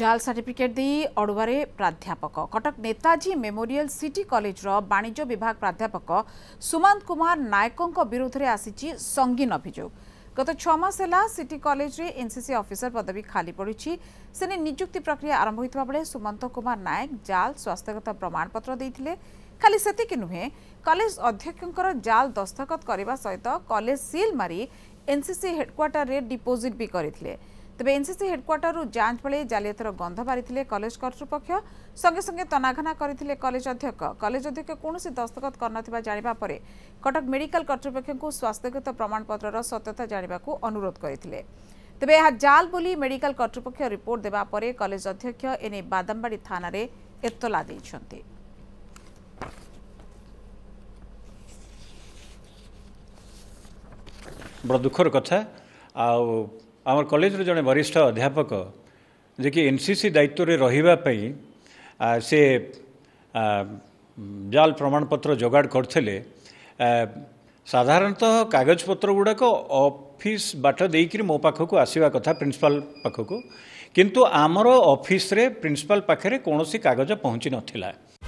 জাল সার্টিফিকেট দিয়ে অড়ুয়ারে প্রাধ্যাপক কটক নেতাজী মেমোরিয়াল সিটি কলেজর বাণিজ্য বিভাগ প্রাধ্যাপক সুমান্ত কুমার নায়কঙ্ বিরুদ্ধে আসিছে সঙ্গীন অভিযোগ গত ছমাস হল সিটি কলেজে এনসিসি অফিসর পদবী খালি পড়িছি সেনে নিযুক্তি প্রক্রিয়া আরম্ভ হইতবা বেলে সুমন্ত কুমার নায়ক জাল স্বাস্থ্যগত প্রমাণপত্র দিয়েছিল খালি সেতিকি নুহে কলেজ অধ্যক্ষঙ্কর জাল দস্তখত করা সহ কলেজ সিল মারি এনসিসি হেডকোয়ার্টারে ডিপোজিট বি করে তবে এনসিসি হেডকোয়ার্টর যাঞ্চ বেড়ে জালিয়াতির গন্ধ বাড়ি কলেজ কর্তৃপক্ষ সঙ্গে সঙ্গে তনাঘনা করে কলেজ অধ্যক্ষ কলেজ অধ্যক্ষ কৌশি দস্তখত করনথিবা জাঁয়া পরে কটক মেডিকাল কর্তৃপক্ষ স্বাস্থ্যগত প্রমাণপত্রর সত্যতা জাঁয়া অনুরোধ করে তবে এ জাল বলে মেডিকাল কর্তৃপক্ষ রিপোর্ট দেওয়া পরে কলেজ অধ্যক্ষ এনে বাদামবাড়ি থানার এতলা দিয়েছেন বড় দুঃখর কথা আ ଆମର କଲେଜର ଜଣେ ବରିଷ୍ଠ ଅଧ୍ୟାପକ ଯିଏକି ଏନ୍ ସି ସି ଦାୟିତ୍ୱରେ ରହିବା ପାଇଁ ସେ ଜାଲ ପ୍ରମାଣପତ୍ର ଯୋଗାଡ଼ କରିଥିଲେ ସାଧାରଣତଃ କାଗଜପତ୍ର ଗୁଡ଼ାକ ଅଫିସ୍ ବାଟ ଦେଇକିରି ମୋ ପାଖକୁ ଆସିବା କଥା ପ୍ରିନ୍ସିପାଲ ପାଖକୁ କିନ୍ତୁ ଆମର ଅଫିସରେ ପ୍ରିନ୍ସିପାଲ ପାଖରେ କୌଣସି କାଗଜ ପହଞ୍ଚି ନଥିଲା